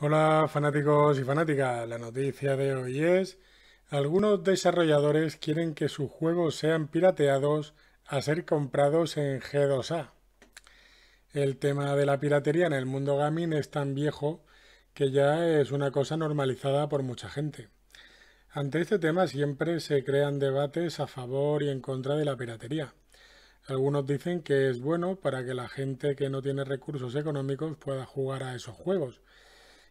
Hola fanáticos y fanáticas, la noticia de hoy es, algunos desarrolladores quieren que sus juegos sean pirateados a ser comprados en G2A. El tema de la piratería en el mundo gaming es tan viejo que ya es una cosa normalizada por mucha gente. Ante este tema siempre se crean debates a favor y en contra de la piratería. Algunos dicen que es bueno para que la gente que no tiene recursos económicos pueda jugar a esos juegos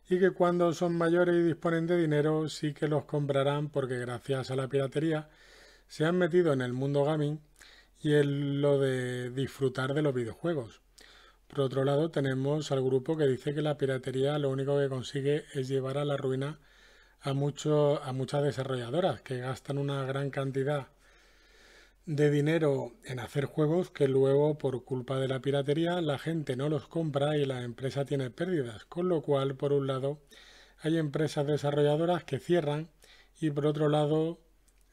y que cuando son mayores y disponen de dinero sí que los comprarán porque gracias a la piratería se han metido en el mundo gaming y en lo de disfrutar de los videojuegos. Por otro lado tenemos al grupo que dice que la piratería lo único que consigue es llevar a la ruina a, a muchas desarrolladoras que gastan una gran cantidad de dinero en hacer juegos que luego por culpa de la piratería la gente no los compra y la empresa tiene pérdidas, con lo cual por un lado hay empresas desarrolladoras que cierran y por otro lado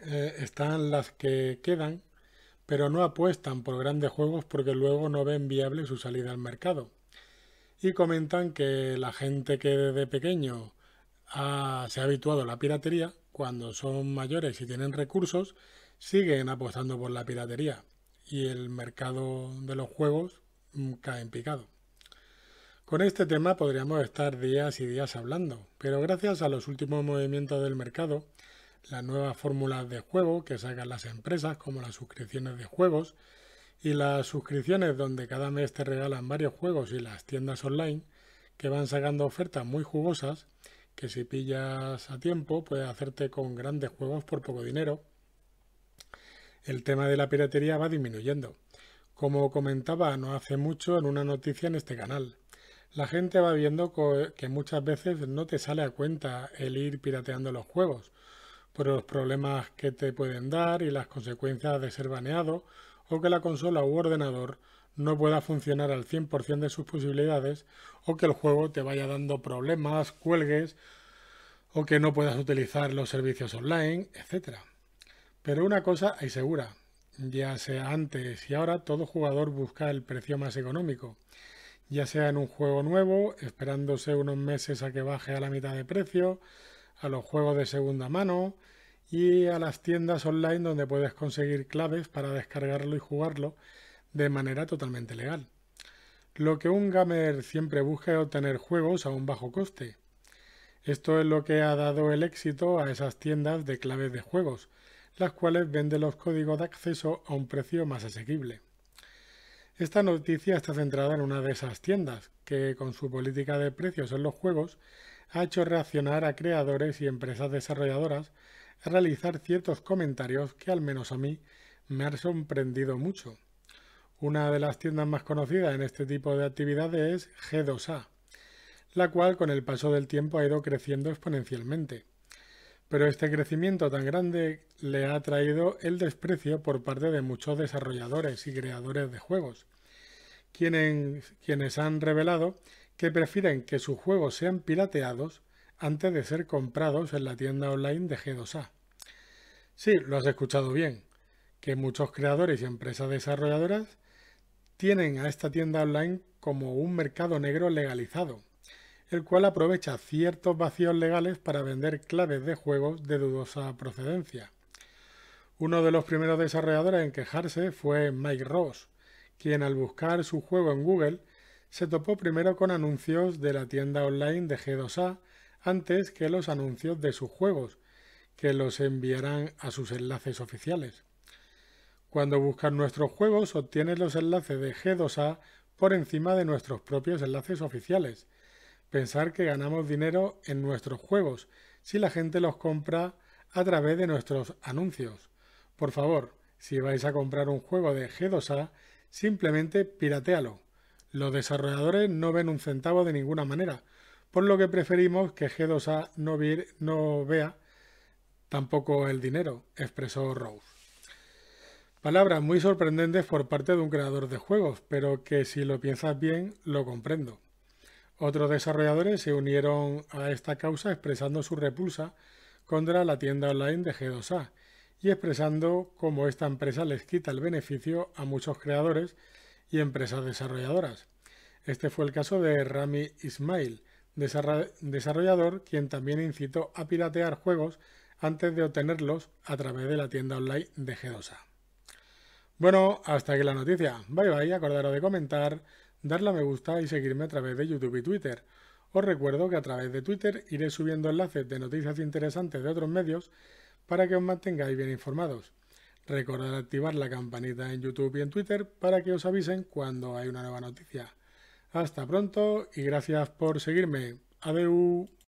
eh, están las que quedan pero no apuestan por grandes juegos porque luego no ven viable su salida al mercado. Y comentan que la gente que desde pequeño se ha habituado a la piratería, cuando son mayores y tienen recursos, siguen apostando por la piratería y el mercado de los juegos mm, cae en picado. Con este tema podríamos estar días y días hablando, pero gracias a los últimos movimientos del mercado, las nuevas fórmulas de juego que sacan las empresas como las suscripciones de juegos y las suscripciones donde cada mes te regalan varios juegos y las tiendas online que van sacando ofertas muy jugosas que si pillas a tiempo puedes hacerte con grandes juegos por poco dinero el tema de la piratería va disminuyendo. Como comentaba no hace mucho en una noticia en este canal, la gente va viendo que muchas veces no te sale a cuenta el ir pirateando los juegos, por los problemas que te pueden dar y las consecuencias de ser baneado o que la consola u ordenador no pueda funcionar al 100% de sus posibilidades o que el juego te vaya dando problemas, cuelgues o que no puedas utilizar los servicios online, etc. Pero una cosa hay segura, ya sea antes y ahora todo jugador busca el precio más económico, ya sea en un juego nuevo, esperándose unos meses a que baje a la mitad de precio, a los juegos de segunda mano y a las tiendas online donde puedes conseguir claves para descargarlo y jugarlo de manera totalmente legal. Lo que un gamer siempre busca es obtener juegos a un bajo coste. Esto es lo que ha dado el éxito a esas tiendas de claves de juegos, las cuales venden los códigos de acceso a un precio más asequible. Esta noticia está centrada en una de esas tiendas, que con su política de precios en los juegos ha hecho reaccionar a creadores y empresas desarrolladoras a realizar ciertos comentarios que al menos a mí me han sorprendido mucho. Una de las tiendas más conocidas en este tipo de actividades es G2A, la cual con el paso del tiempo ha ido creciendo exponencialmente pero este crecimiento tan grande le ha traído el desprecio por parte de muchos desarrolladores y creadores de juegos, quienes, quienes han revelado que prefieren que sus juegos sean pirateados antes de ser comprados en la tienda online de G2A. Sí, lo has escuchado bien, que muchos creadores y empresas desarrolladoras tienen a esta tienda online como un mercado negro legalizado, el cual aprovecha ciertos vacíos legales para vender claves de juegos de dudosa procedencia. Uno de los primeros desarrolladores en quejarse fue Mike Ross, quien al buscar su juego en Google se topó primero con anuncios de la tienda online de G2A antes que los anuncios de sus juegos, que los enviarán a sus enlaces oficiales. Cuando buscas nuestros juegos obtienes los enlaces de G2A por encima de nuestros propios enlaces oficiales, Pensar que ganamos dinero en nuestros juegos si la gente los compra a través de nuestros anuncios. Por favor, si vais a comprar un juego de G2A, simplemente piratealo. Los desarrolladores no ven un centavo de ninguna manera, por lo que preferimos que G2A no, no vea tampoco el dinero, expresó Rose. Palabras muy sorprendentes por parte de un creador de juegos, pero que si lo piensas bien, lo comprendo. Otros desarrolladores se unieron a esta causa expresando su repulsa contra la tienda online de G2A y expresando cómo esta empresa les quita el beneficio a muchos creadores y empresas desarrolladoras. Este fue el caso de Rami Ismail, desarrollador quien también incitó a piratear juegos antes de obtenerlos a través de la tienda online de G2A. Bueno, hasta aquí la noticia. Bye bye, acordaros de comentar darle a me gusta y seguirme a través de YouTube y Twitter. Os recuerdo que a través de Twitter iré subiendo enlaces de noticias interesantes de otros medios para que os mantengáis bien informados. Recordad activar la campanita en YouTube y en Twitter para que os avisen cuando hay una nueva noticia. Hasta pronto y gracias por seguirme. Adiós.